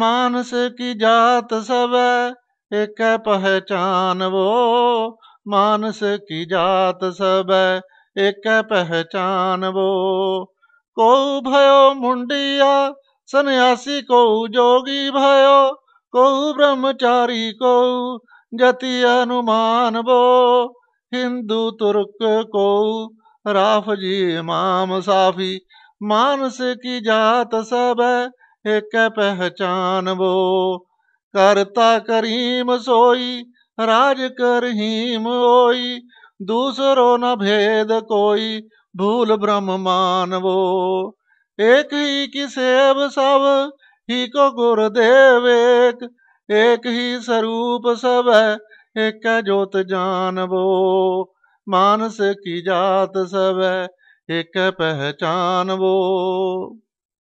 मानस की जात सब एक पहचान वो मानस की जात सब एक पहचान वो को भयो मुंडिया सन्यासी को जोगी भयो को ब्रह्मचारी को जति अनुमान वो हिंदू तुर्क को राफ जी इमाम साफी मानस की जात सब ਏਕੈ ਪਹਿਚਾਨਵੋ ਕਰਤਾ ਕਰੀਮ ਸੋਈ ਰਾਜ ਕਰਹੀਮ ਹੋਈ ਦੂਸਰੋ ਨ ਭੇਦ ਕੋਈ ਭੂਲ ਬ੍ਰਹਮ ਮਾਨਵੋ ਏਕ ਹੀ ਕਿਸੇ ਅਬ ਸਭ ਹੀ ਕੋ ਗੁਰ ਦੇਵੇਕ ਏਕ ਹੀ ਸਰੂਪ ਸਭੈ ਏਕੈ ਜੋਤ ਜਾਨਵੋ ਮਾਨਸ ਕੀ ਜਾਤ ਸਭੈ ਪਹਿਚਾਨ ਵੋ